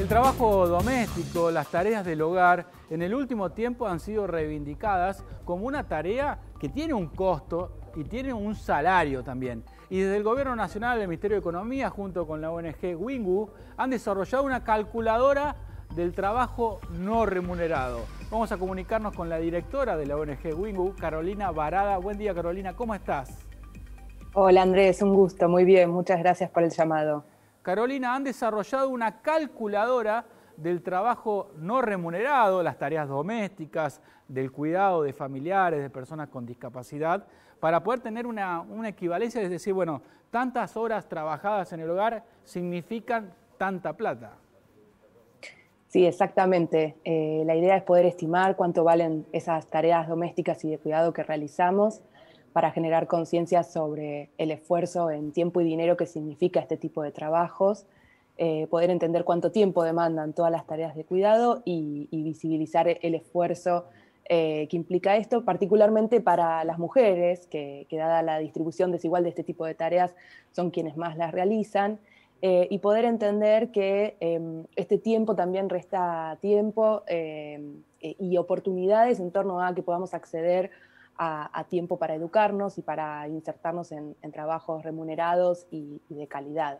El trabajo doméstico, las tareas del hogar, en el último tiempo han sido reivindicadas como una tarea que tiene un costo y tiene un salario también. Y desde el Gobierno Nacional, del Ministerio de Economía, junto con la ONG Wingu, han desarrollado una calculadora del trabajo no remunerado. Vamos a comunicarnos con la directora de la ONG Wingu, Carolina Varada. Buen día, Carolina, ¿cómo estás? Hola Andrés, un gusto, muy bien, muchas gracias por el llamado. Carolina han desarrollado una calculadora del trabajo no remunerado, las tareas domésticas, del cuidado de familiares, de personas con discapacidad, para poder tener una, equivalencia, es decir, bueno, tantas horas trabajadas en el hogar significan tanta plata. Sí, exactamente. Eh, la idea es poder estimar cuánto valen esas tareas domésticas y de cuidado que realizamos para generar conciencia sobre el esfuerzo en tiempo y dinero que significa este tipo de trabajos, eh, poder entender cuánto tiempo demandan todas las tareas de cuidado y, visibilizar el esfuerzo eh, que implica esto, particularmente para las mujeres, que, dada la distribución desigual de este tipo de tareas son quienes más las realizan, eh, y poder entender que em, este tiempo también resta tiempo em, e, y oportunidades en torno a que podamos acceder a, tiempo para educarnos y para insertarnos en, trabajos remunerados y, de calidad.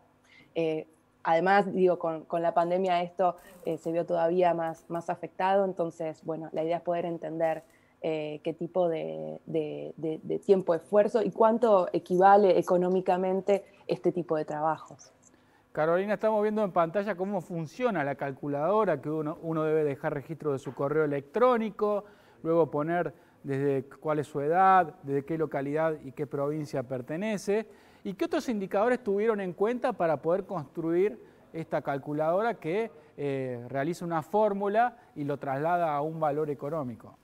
Eh, además, digo, con, la pandemia esto eh, se vio todavía más, más afectado, entonces, bueno, la idea es poder entender eh, qué tipo de, de, tiempo, esfuerzo y cuánto equivale económicamente este tipo de trabajos. Carolina, estamos viendo en pantalla cómo funciona la calculadora, que uno, uno debe dejar registro de su correo electrónico, luego poner desde cuál es su edad, desde qué localidad y qué provincia pertenece, y qué otros indicadores tuvieron en cuenta para poder construir esta calculadora que eh, realiza una fórmula y lo traslada a un valor económico.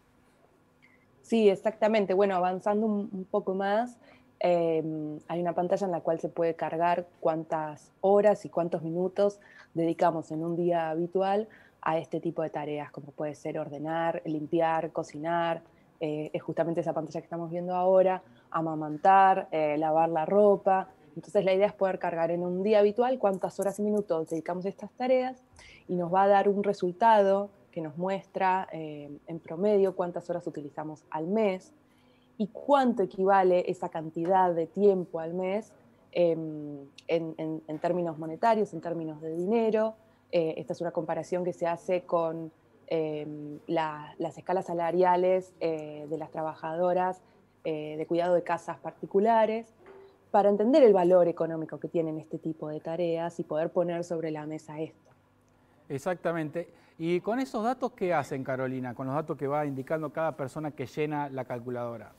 Sí, exactamente. Bueno, avanzando un, poco más, em, hay una pantalla en la cual se puede cargar cuántas horas y cuántos minutos dedicamos en un día habitual a este tipo de tareas, como puede ser ordenar, limpiar, cocinar, eh, es justamente esa pantalla que estamos viendo ahora, amamantar, eh, lavar la ropa. Entonces la idea es poder cargar en un día habitual cuántas horas y minutos dedicamos a estas tareas y nos va a dar un resultado que nos muestra eh, en promedio cuántas horas utilizamos al mes y cuánto equivale esa cantidad de tiempo al mes em, en términos monetarios, en términos de dinero. esta es una comparación que se hace con Em, las escalas salariales eh, de las trabajadoras eh, de cuidado de casas particulares, para entender el valor económico que tienen este tipo de tareas y poder poner sobre la mesa esto. Exactamente. ¿Y con esos datos qué hacen, Carolina? Con los datos que va indicando cada persona que llena la calculadora.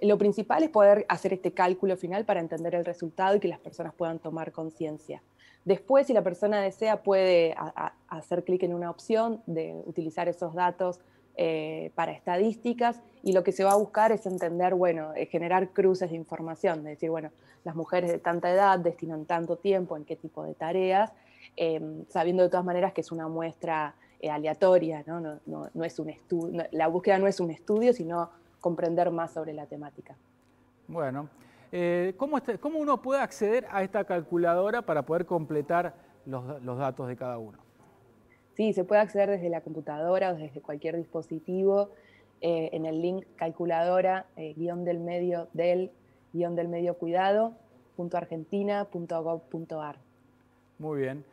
Lo principal es poder hacer este cálculo final para entender el resultado y que las personas puedan tomar conciencia. Después, si la persona desea, puede hacer clic en una opción de utilizar esos datos eh, para estadísticas y lo que se va a buscar es entender, bueno, eh, generar cruces de información, decir, bueno, las mujeres de tanta edad destinan tanto tiempo en qué tipo de tareas, eh, sabiendo de todas maneras que es una muestra aleatoria, ¿no? no es un estudio, la búsqueda no es un estudio, sino comprender más sobre la temática. Bueno, eh, ¿cómo, uno puede acceder a esta calculadora para poder completar los, datos de cada uno? Sí, se puede acceder desde la computadora o desde cualquier dispositivo. Eh, en el link calculadora eh, guión del medio del guión del medio cuidado Muy bien.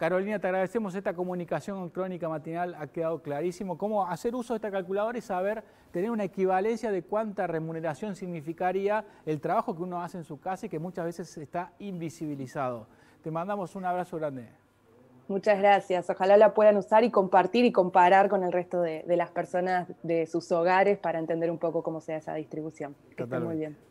Carolina, te agradecemos esta comunicación crónica matinal, ha quedado clarísimo cómo hacer uso de esta calculadora y saber tener una equivalencia de cuánta remuneración significaría el trabajo que uno hace en su casa y que muchas veces está invisibilizado. Te mandamos un abrazo grande. Muchas gracias. Ojalá la puedan usar y compartir y comparar con el resto de, las personas de sus hogares para entender un poco cómo sea esa distribución. Que muy bien.